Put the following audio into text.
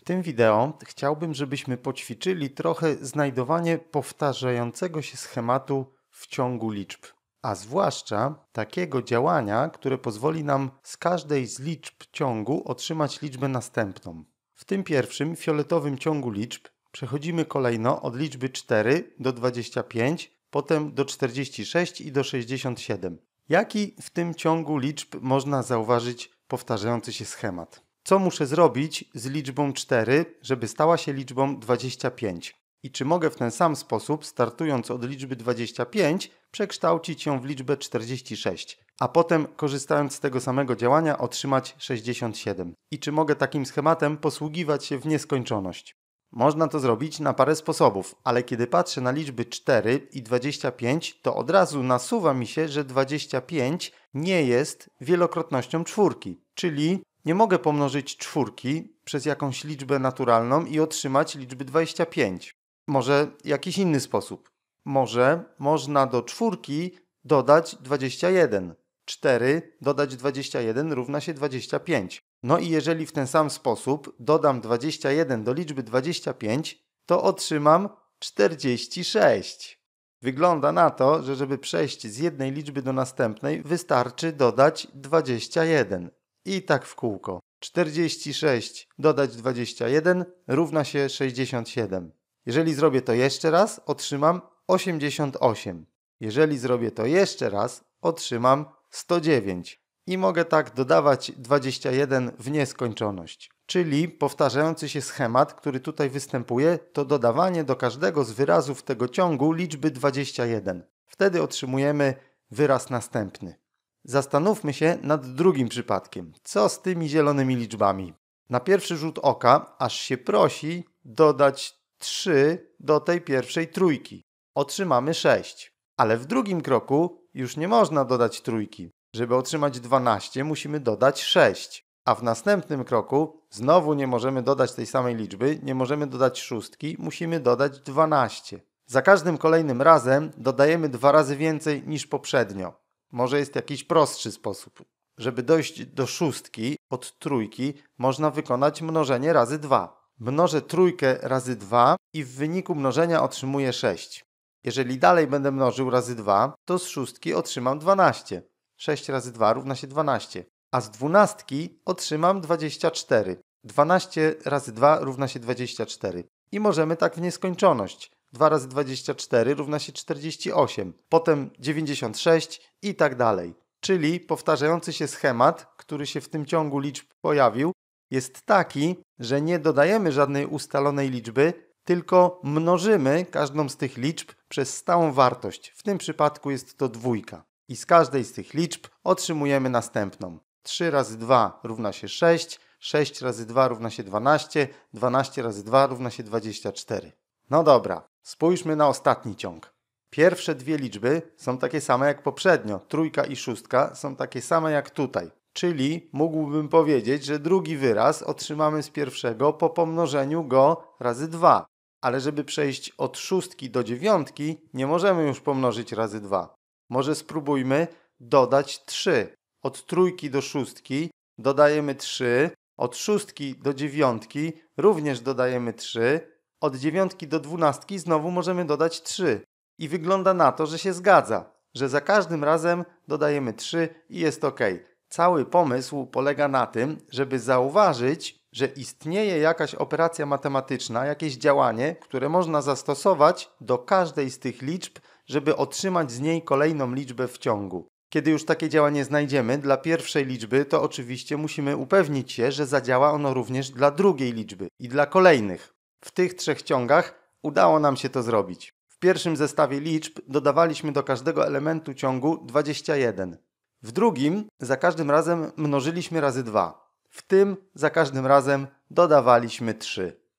W tym wideo chciałbym, żebyśmy poćwiczyli trochę znajdowanie powtarzającego się schematu w ciągu liczb, a zwłaszcza takiego działania, które pozwoli nam z każdej z liczb ciągu otrzymać liczbę następną. W tym pierwszym fioletowym ciągu liczb przechodzimy kolejno od liczby 4 do 25, potem do 46 i do 67. Jaki w tym ciągu liczb można zauważyć powtarzający się schemat? Co muszę zrobić z liczbą 4, żeby stała się liczbą 25? I czy mogę w ten sam sposób, startując od liczby 25, przekształcić ją w liczbę 46, a potem, korzystając z tego samego działania, otrzymać 67? I czy mogę takim schematem posługiwać się w nieskończoność? Można to zrobić na parę sposobów, ale kiedy patrzę na liczby 4 i 25, to od razu nasuwa mi się, że 25 nie jest wielokrotnością czwórki, czyli nie mogę pomnożyć czwórki przez jakąś liczbę naturalną i otrzymać liczby 25. Może jakiś inny sposób. Może można do czwórki dodać 21. 4 dodać 21 równa się 25. No i jeżeli w ten sam sposób dodam 21 do liczby 25, to otrzymam 46. Wygląda na to, że żeby przejść z jednej liczby do następnej, wystarczy dodać 21. I tak w kółko. 46 dodać 21 równa się 67. Jeżeli zrobię to jeszcze raz, otrzymam 88. Jeżeli zrobię to jeszcze raz, otrzymam 109. I mogę tak dodawać 21 w nieskończoność. Czyli powtarzający się schemat, który tutaj występuje, to dodawanie do każdego z wyrazów tego ciągu liczby 21. Wtedy otrzymujemy wyraz następny. Zastanówmy się nad drugim przypadkiem. Co z tymi zielonymi liczbami? Na pierwszy rzut oka aż się prosi dodać 3 do tej pierwszej trójki. Otrzymamy 6. Ale w drugim kroku już nie można dodać trójki. Żeby otrzymać 12 musimy dodać 6. A w następnym kroku znowu nie możemy dodać tej samej liczby, nie możemy dodać szóstki, musimy dodać 12. Za każdym kolejnym razem dodajemy dwa razy więcej niż poprzednio. Może jest jakiś prostszy sposób. Żeby dojść do szóstki od trójki, można wykonać mnożenie razy 2. Mnożę trójkę razy 2 i w wyniku mnożenia otrzymuję 6. Jeżeli dalej będę mnożył razy 2, to z szóstki otrzymam 12. 6 razy 2 równa się 12, a z dwunastki otrzymam 24. 12 razy 2 równa się 24. I możemy tak w nieskończoność. 2 razy 24 równa się 48, potem 96 i tak dalej. Czyli powtarzający się schemat, który się w tym ciągu liczb pojawił, jest taki, że nie dodajemy żadnej ustalonej liczby, tylko mnożymy każdą z tych liczb przez stałą wartość. W tym przypadku jest to dwójka. I z każdej z tych liczb otrzymujemy następną. 3 razy 2 równa się 6, 6 razy 2 równa się 12, 12 razy 2 równa się 24. No dobra, spójrzmy na ostatni ciąg. Pierwsze dwie liczby są takie same jak poprzednio. Trójka i szóstka są takie same jak tutaj. Czyli mógłbym powiedzieć, że drugi wyraz otrzymamy z pierwszego po pomnożeniu go razy 2. Ale żeby przejść od szóstki do dziewiątki, nie możemy już pomnożyć razy 2. Może spróbujmy dodać 3. Od trójki do szóstki dodajemy 3, od szóstki do dziewiątki również dodajemy 3, od dziewiątki do dwunastki znowu możemy dodać 3. I wygląda na to, że się zgadza, że za każdym razem dodajemy 3 i jest ok. Cały pomysł polega na tym, żeby zauważyć, że istnieje jakaś operacja matematyczna, jakieś działanie, które można zastosować do każdej z tych liczb, żeby otrzymać z niej kolejną liczbę w ciągu. Kiedy już takie działanie znajdziemy dla pierwszej liczby, to oczywiście musimy upewnić się, że zadziała ono również dla drugiej liczby i dla kolejnych. W tych trzech ciągach udało nam się to zrobić. W pierwszym zestawie liczb dodawaliśmy do każdego elementu ciągu 21. W drugim za każdym razem mnożyliśmy razy 2. W tym za każdym razem dodawaliśmy 3.